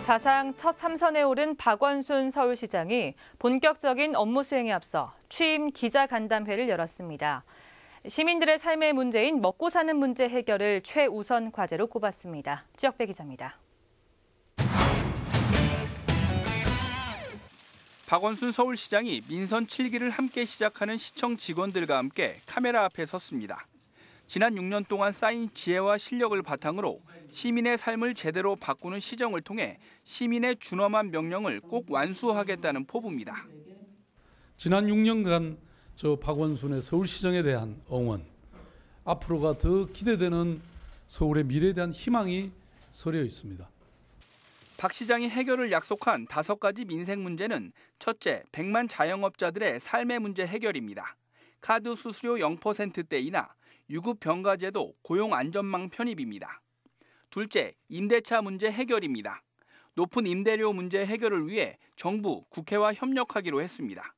사상 첫 삼선에 오른 박원순 서울시장이 본격적인 업무 수행에 앞서 취임 기자간담회를 열었습니다. 시민들의 삶의 문제인 먹고 사는 문제 해결을 최우선 과제로 꼽았습니다. 지역배 기자입니다. 박원순 서울시장이 민선 7기를 함께 시작하는 시청 직원들과 함께 카메라 앞에 섰습니다. 지난 6년 동안 쌓인 지혜와 실력을 바탕으로 시민의 삶을 제대로 바꾸는 시정을 통해 시민의 준엄한 명령을 꼭 완수하겠다는 포부입니다. 지난 6년간 저 박원순의 서울시정에 대한 응원, 앞으로가 더 기대되는 서울의 미래에 대한 희망이 서려 있습니다. 박 시장이 해결을 약속한 다섯 가지 민생 문제는 첫째, 100만 자영업자들의 삶의 문제 해결입니다. 카드 수수료 0%대이나 유급병가제도 고용안전망 편입입니다. 둘째, 임대차 문제 해결입니다. 높은 임대료 문제 해결을 위해 정부, 국회와 협력하기로 했습니다.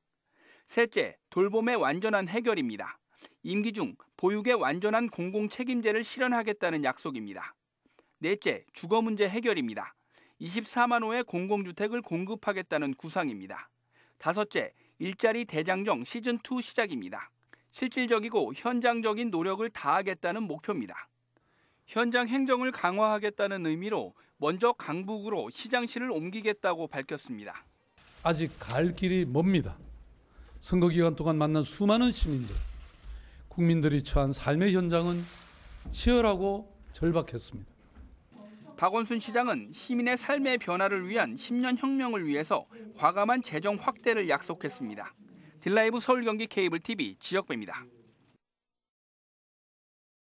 셋째, 돌봄의 완전한 해결입니다. 임기 중 보육의 완전한 공공 책임제를 실현하겠다는 약속입니다. 넷째, 주거 문제 해결입니다. 24만 호의 공공주택을 공급하겠다는 구상입니다. 다섯째, 일자리 대장정 시즌2 시작입니다. 실질적이고 현장적인 노력을 다하겠다는 목표입니다. 현장 행정을 강화하겠다는 의미로 먼저 강북으로 시장실을 옮기겠다고 밝혔습니다. 아직 갈 길이 멉니다. 선거 기간 동안 만난 수많은 시민들, 국민들이 처한 삶의 현장은 치열하고 절박했습니다. 박원순 시장은 시민의 삶의 변화를 위한 10년 혁명을 위해서 과감한 재정 확대를 약속했습니다. 딜라이브 서울 경기 케이블 TV 지역배입니다.